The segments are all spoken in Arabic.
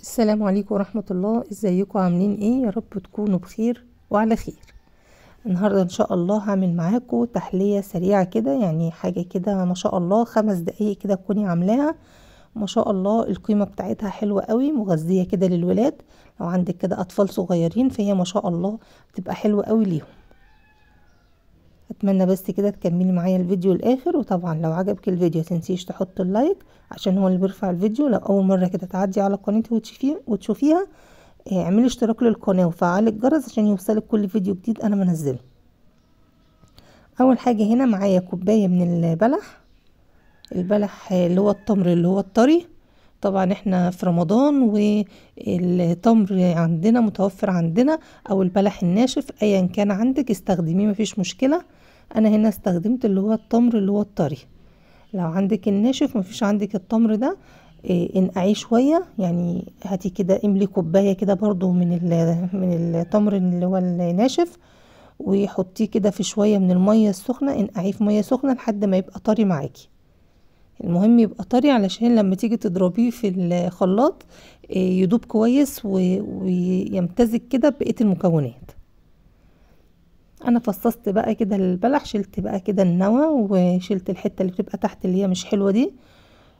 السلام عليكم ورحمة الله ازيكم عاملين ايه يا رب تكونوا بخير وعلى خير النهاردة ان شاء الله هعمل معاكم تحلية سريعة كده يعني حاجة كده ما شاء الله خمس دقايق كده تكوني عاملاها ما شاء الله القيمة بتاعتها حلوة قوي مغذية كده للولاد لو عندك كده اطفال صغيرين فهي ما شاء الله تبقى حلوة قوي ليهم اتمنى بس كده تكملي معايا الفيديو الاخر وطبعا لو عجبك الفيديو متنسيش تحط اللايك عشان هو اللي بيرفع الفيديو لو اول مره كده تعدي على قناتي وتشوفيها وتشوفيها آه، اعملي اشتراك للقناه وفعلي الجرس عشان يوصلك كل فيديو جديد انا منزله اول حاجه هنا معايا كوبايه من البلح البلح اللي هو التمر اللي هو الطري طبعا احنا في رمضان والتمر عندنا متوفر عندنا او البلح الناشف ايا كان عندك استخدميه مفيش مشكلة انا هنا استخدمت اللي هو التمر اللي هو الطري لو عندك الناشف مفيش عندك التمر ده إيه انقعيه شوية يعني هاتي كده املي كوباية كده برضو من من التمر اللي هو الناشف وحطيه كده في شوية من المية السخنة انقعيه في مية سخنة لحد ما يبقى طري معاكي المهم يبقى طري علشان لما تيجي تضربيه في الخلاط آه، يدوب كويس ويمتزج كده بقية المكونات انا فصصت بقى كده البلح شلت بقى كده النوى وشلت الحتة اللي بتبقى تحت اللي هي مش حلوة دي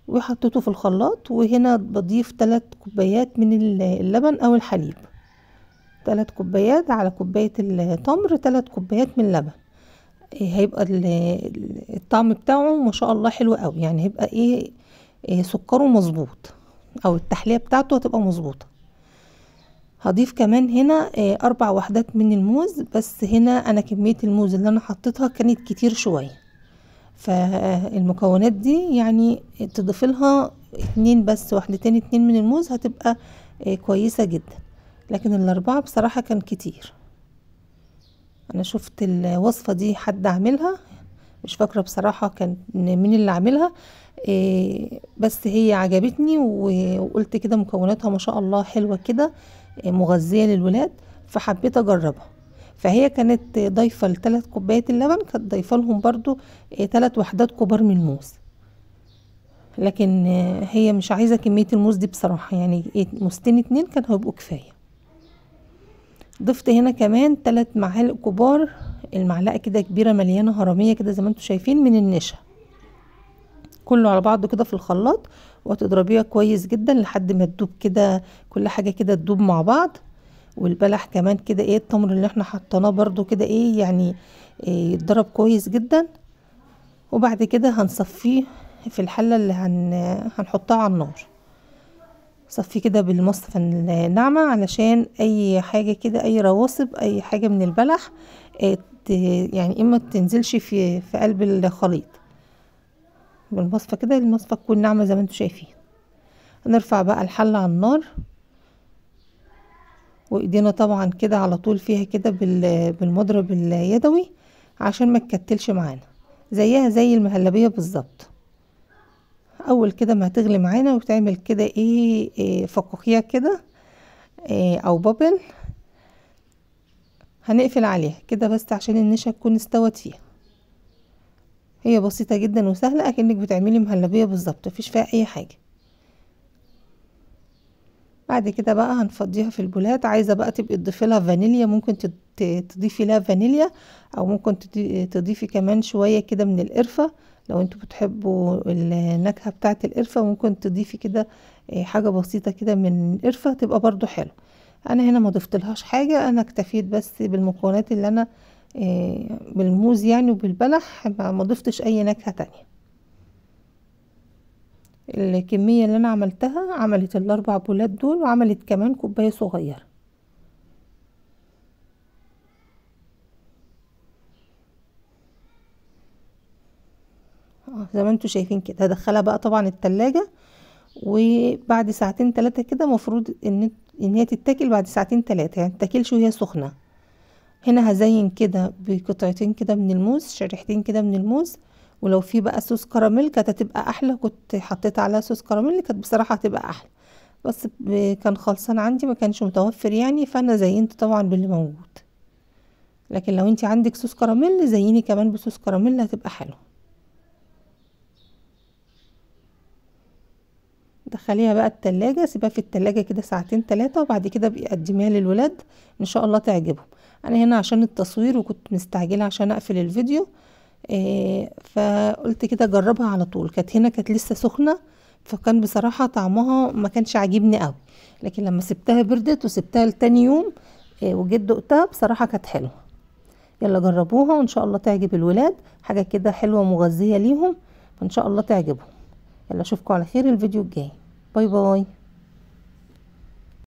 وحطيته في الخلاط وهنا بضيف 3 كوبايات من اللبن او الحليب 3 كوبايات على كوباية التمر 3 كوبايات من اللبن إيه، هيبقى الطعم بتاعه ما شاء الله حلو قوي يعني هيبقى ايه, إيه سكره مظبوط او التحليه بتاعته هتبقى مظبوطه هضيف كمان هنا إيه اربع وحدات من الموز بس هنا انا كميه الموز اللي انا حطيتها كانت كتير شويه فالمكونات دي يعني تضيف لها اتنين بس وحدتين اتنين من الموز هتبقى إيه، كويسة جدا لكن الاربعة بصراحة كان كتير انا شفت الوصفه دي حد عاملها مش فاكره بصراحه كان مين اللي عاملها إيه بس هي عجبتني وقلت كده مكوناتها ما شاء الله حلوه كده إيه، مغذيه للولاد فحبيت اجربها فهي كانت ضايفه لثلاث كوبايات اللبن كانت ضايفه لهم برضو ثلاث إيه، وحدات كبار من الموز لكن هي مش عايزه كميه الموز دي بصراحه يعني موزتين اتنين كانوا هيبقوا كفايه ضفت هنا كمان تلات معالق كبار المعلقه كده كبيره مليانه هرميه كده زي ما انتم شايفين من النشا كله على بعضه كده في الخلاط وهتضربيها كويس جدا لحد ما تدوب كده كل حاجه كده تدوب مع بعض والبلح كمان كده ايه التمر اللي احنا حطيناه برده كده ايه يعني إيه، يتضرب إيه كويس جدا وبعد كده هنصفيه في الحله اللي هن... هنحطها على النار صفيه كده بالمصفى الناعمة علشان اي حاجة كده اي رواسب اي حاجة من البلح آه، يعني اما تنزلش في, في قلب الخليط بالمصفى كده المصفى تكون ناعمة زي ما انتوا شايفين هنرفع بقى الحلة على النار وايدينا طبعا كده على طول فيها كده بالمضرب اليدوي عشان ما تكتلش معانا زيها زي المهلبية بالظبط اول كده ما هتغلي معانا وتعمل كده ايه, إيه فقاقيع كده إيه او بابل هنقفل عليها كده بس عشان النشا تكون استوت فيها هي بسيطة جدا وسهلة اكنك بتعملي مهلبية بالظبط مفيش فيها اي حاجة بعد كده بقى هنفضيها في البولات عايزة بقى تبقي تضيفي لها فانيليا ممكن تضيفي لها فانيليا او ممكن تضيفي كمان شوية كده من القرفة لو انتوا بتحبوا النكهة بتاعة القرفة ممكن تضيفي كده آه، حاجة بسيطة كده من قرفة تبقى برضو حلو انا هنا ما ضفتلهاش حاجة انا اكتفيت بس بالمكونات اللي انا آه، بالموز يعني وبالبلح ما ضفتش اي نكهة تانية الكمية اللي انا عملتها عملت الاربع بولات دول وعملت كمان كوباية صغيرة زي ما انتوا شايفين كده هدخلها بقى طبعا التلاجة وبعد ساعتين ثلاثة كده مفروض ان ان هي تتاكل بعد ساعتين ثلاثة يعني تتاكلش وهي سخنة هنا هزين كده بقطعتين كده من الموز شريحتين كده من الموز ولو في بقى صوص كراميل كانت هتبقى احلى كنت حطيت عليها صوص كراميل كانت بصراحة هتبقى احلى بس كان خلصان عندي ما كانش متوفر يعني فانا زينت طبعا باللي موجود لكن لو انت عندك صوص كراميل زيني كمان بصوص كراميل هتبقى حلوه تدخليها بقى التلاجة سيبها في التلاجة كده ساعتين تلاتة وبعد كده بيقدميها للولاد ان شاء الله تعجبهم انا هنا عشان التصوير وكنت مستعجلة عشان اقفل الفيديو إيه فقلت كده جربها على طول كانت هنا كانت لسه سخنة فكان بصراحة طعمها ما كانش عاجبني قوي لكن لما سبتها بردت وسبتها لتاني يوم إيه وجيت دقتها بصراحة كانت حلوة يلا جربوها وان شاء الله تعجب الولاد حاجة كده حلوة مغذية ليهم فان شاء الله تعجبهم يلا اشوفكم على خير الفيديو الجاي Bye bye.